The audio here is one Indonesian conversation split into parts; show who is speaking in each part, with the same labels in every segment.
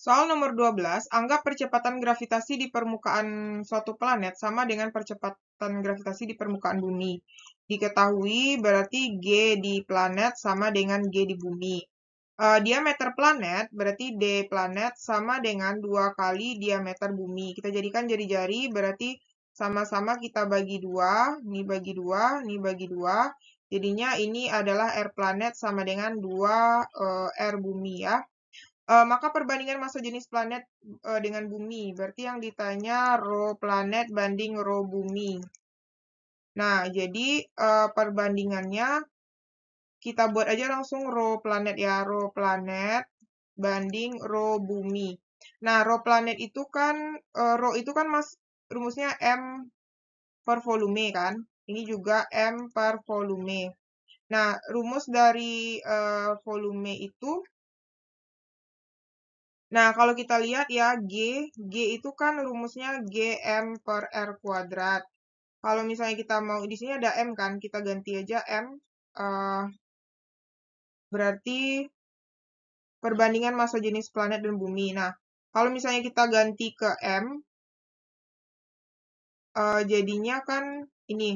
Speaker 1: Soal nomor 12, anggap percepatan gravitasi di permukaan suatu planet sama dengan percepatan gravitasi di permukaan bumi. Diketahui berarti G di planet sama dengan G di bumi. Uh, diameter planet berarti D planet sama dengan dua kali diameter bumi. Kita jadikan jari-jari berarti sama-sama kita bagi dua, ini bagi dua, ini bagi dua. Jadinya ini adalah R planet sama dengan 2 uh, e, R bumi ya. Uh, maka perbandingan masa jenis planet uh, dengan bumi. Berarti yang ditanya ro planet banding ro bumi. Nah, jadi uh, perbandingannya kita buat aja langsung ro planet ya. Ro planet banding ro bumi. Nah, ro planet itu kan, uh, rho itu kan mas, rumusnya M per volume kan. Ini juga M per volume. Nah, rumus dari uh, volume itu Nah, kalau kita lihat ya, G, G itu kan rumusnya Gm per R kuadrat. Kalau misalnya kita mau, di sini ada M kan, kita ganti aja M. Uh, berarti perbandingan massa jenis planet dan bumi. Nah, kalau misalnya kita ganti ke M, uh, jadinya kan ini.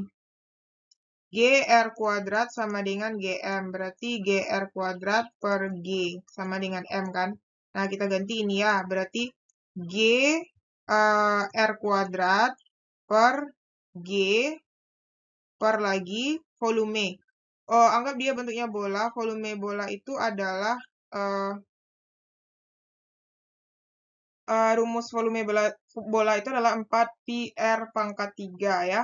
Speaker 1: GR kuadrat sama dengan GM, berarti GR kuadrat per G sama dengan M kan? Nah, kita ganti ini ya. Berarti G uh, R kuadrat per G per lagi volume. Oh, anggap dia bentuknya bola. Volume bola itu adalah uh, uh, rumus volume bola, bola itu adalah 4 pi r pangkat 3 ya.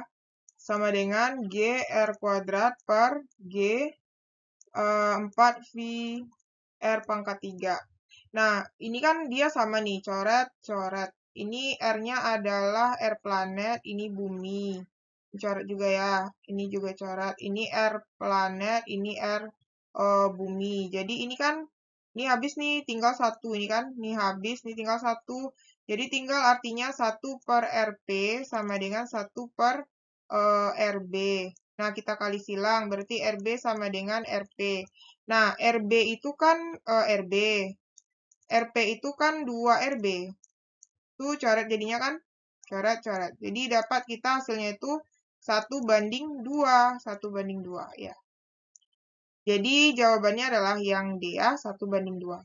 Speaker 1: Sama dengan G R kuadrat per G uh, 4 V R pangkat 3. Nah, ini kan dia sama nih, coret, coret. Ini R-nya adalah R planet, ini bumi. Coret juga ya, ini juga coret. Ini R planet, ini R uh, bumi. Jadi ini kan, ini habis nih, tinggal satu. Ini kan, ini habis, ini tinggal satu. Jadi tinggal artinya satu per RP sama dengan satu per uh, eh, RB. Nah, kita kali silang, berarti RB sama dengan RP. Nah, RB itu kan uh, eh, RB, RP itu kan 2RB. Itu coret jadinya kan? Coret-coret. Jadi dapat kita hasilnya itu 1 banding 2. 1 banding 2 ya. Jadi jawabannya adalah yang D ya, 1 banding 2.